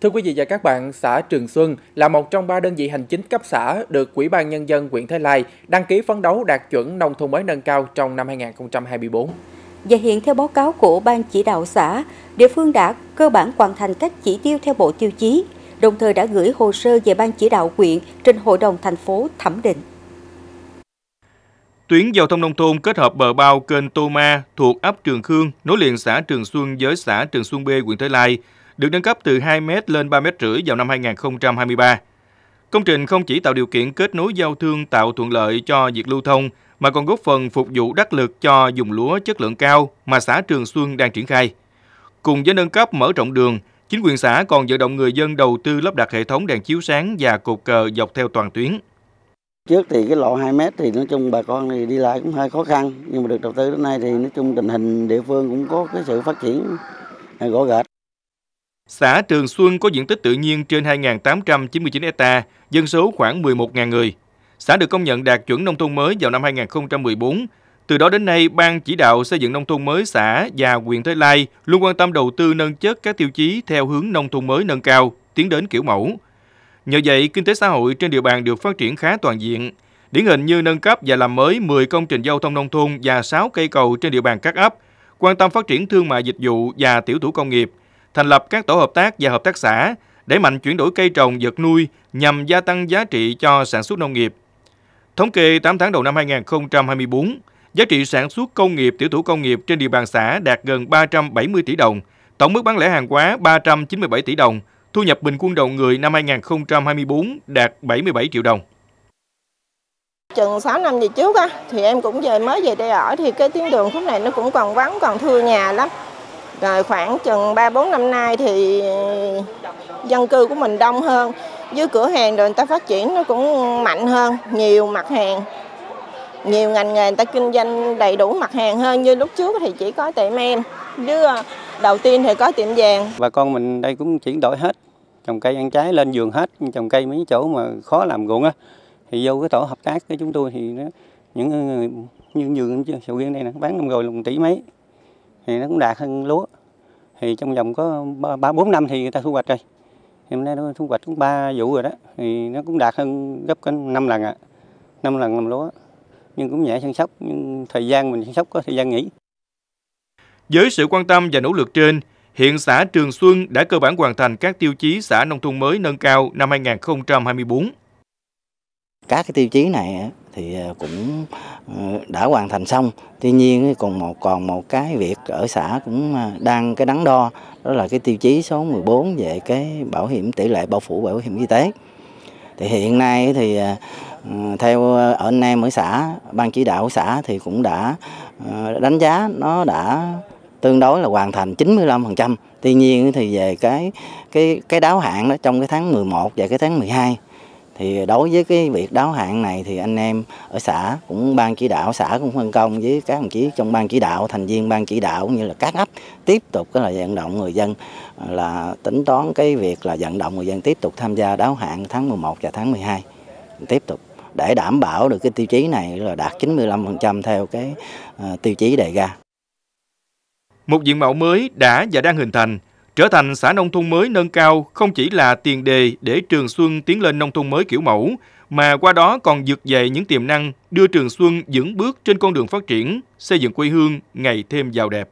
Thưa quý vị và các bạn, xã Trường Xuân là một trong ba đơn vị hành chính cấp xã được Ủy ban Nhân dân huyện Thái Lai đăng ký phấn đấu đạt chuẩn nông thôn mới nâng cao trong năm 2024. Và hiện theo báo cáo của Ban chỉ đạo xã, địa phương đã cơ bản hoàn thành các chỉ tiêu theo bộ tiêu chí, đồng thời đã gửi hồ sơ về Ban chỉ đạo huyện trên Hội đồng thành phố thẩm định. Tuyến giao thông nông thôn kết hợp bờ bao kênh Tô Ma thuộc ấp Trường Khương nối liền xã Trường Xuân với xã Trường Xuân B, huyện Thới Lai được nâng cấp từ 2 m lên 3 m rưỡi vào năm 2023. Công trình không chỉ tạo điều kiện kết nối giao thương tạo thuận lợi cho việc lưu thông mà còn góp phần phục vụ đắc lực cho dùng lúa chất lượng cao mà xã Trường Xuân đang triển khai. Cùng với nâng cấp mở rộng đường, chính quyền xã còn vận động người dân đầu tư lắp đặt hệ thống đèn chiếu sáng và cột cờ dọc theo toàn tuyến. Trước thì cái lộ 2 mét thì nói chung bà con thì đi lại cũng hơi khó khăn, nhưng mà được đầu tư đến nay thì nói chung tình hình địa phương cũng có cái sự phát triển gõ gệt. Xã Trường Xuân có diện tích tự nhiên trên 2.899 hecta, dân số khoảng 11.000 người. Xã được công nhận đạt chuẩn nông thôn mới vào năm 2014. Từ đó đến nay, Ban chỉ đạo xây dựng nông thôn mới xã và quyền Thới Lai luôn quan tâm đầu tư nâng chất các tiêu chí theo hướng nông thôn mới nâng cao, tiến đến kiểu mẫu. Nhờ vậy, kinh tế xã hội trên địa bàn được phát triển khá toàn diện. Điển hình như nâng cấp và làm mới 10 công trình giao thông nông thôn và 6 cây cầu trên địa bàn các ấp, quan tâm phát triển thương mại dịch vụ và tiểu thủ công nghiệp, thành lập các tổ hợp tác và hợp tác xã, để mạnh chuyển đổi cây trồng vật nuôi nhằm gia tăng giá trị cho sản xuất nông nghiệp. Thống kê 8 tháng đầu năm 2024, giá trị sản xuất công nghiệp tiểu thủ công nghiệp trên địa bàn xã đạt gần 370 tỷ đồng, tổng mức bán lẻ hàng hóa 397 tỷ đồng, thu nhập bình quân đầu người năm 2024 đạt 77 triệu đồng. Chừng 6 năm về trước á, thì em cũng về mới về đây ở thì cái tuyến đường khúc này nó cũng còn vắng, còn thưa nhà lắm. Rồi khoảng chừng 3 4 năm nay thì dân cư của mình đông hơn. Dưới cửa hàng rồi người ta phát triển nó cũng mạnh hơn, nhiều mặt hàng. Nhiều ngành nghề người ta kinh doanh đầy đủ mặt hàng hơn như lúc trước thì chỉ có tiệm em. Chứ ờ, đầu tiên thì có tiệm vàng. và con mình đây cũng chuyển đổi hết, trồng cây ăn trái lên vườn hết, trồng cây mấy chỗ mà khó làm ruộng á thì vô cái tổ hợp tác của chúng tôi thì nó, những như vườn sầu riêng đây nè bán năm rồi lùng tỷ mấy thì nó cũng đạt hơn lúa thì trong vòng có ba bốn năm thì người ta thu hoạch rồi hôm nay nó thu hoạch cũng ba vụ rồi đó thì nó cũng đạt hơn gấp cái năm lần ạ à. năm lần làm lúa nhưng cũng nhẹ săn sóc nhưng thời gian mình săn sóc có thời gian nghỉ với sự quan tâm và nỗ lực trên hiện xã Trường Xuân đã cơ bản hoàn thành các tiêu chí xã nông thôn mới nâng cao năm 2024 các cái tiêu chí này thì ờ, cũng ờ, đã hoàn thành xong. Tuy nhiên còn một còn một cái việc ở xã cũng ờ, đang cái đắn đo đó là cái tiêu chí số 14 về cái bảo hiểm tỷ lệ bao phủ bảo hiểm y tế. Thì hiện nay thì theo ở anh em ở xã, ban chỉ đạo xã thì cũng đã đánh giá nó đã tương đối là hoàn thành 95%. Tuy nhiên thì về cái cái cái đáo hạn đó trong cái tháng 11 và cái tháng 12 thì đối với cái việc đáo hạn này thì anh em ở xã cũng ban chỉ đạo xã cũng phân công với các đồng chí trong ban chỉ đạo thành viên ban chỉ đạo cũng như là các ấp tiếp tục cái là vận động người dân à, là tính toán cái việc là vận động người dân tiếp tục tham gia đáo hạn tháng 11 và tháng 12 tiếp tục để đảm bảo được cái tiêu chí này là đạt 95% theo cái à, tiêu chí đề ra. Một diện mạo mới đã và đang hình thành Trở thành xã nông thôn mới nâng cao không chỉ là tiền đề để Trường Xuân tiến lên nông thôn mới kiểu mẫu, mà qua đó còn dược dậy những tiềm năng đưa Trường Xuân vững bước trên con đường phát triển, xây dựng quê hương ngày thêm giàu đẹp.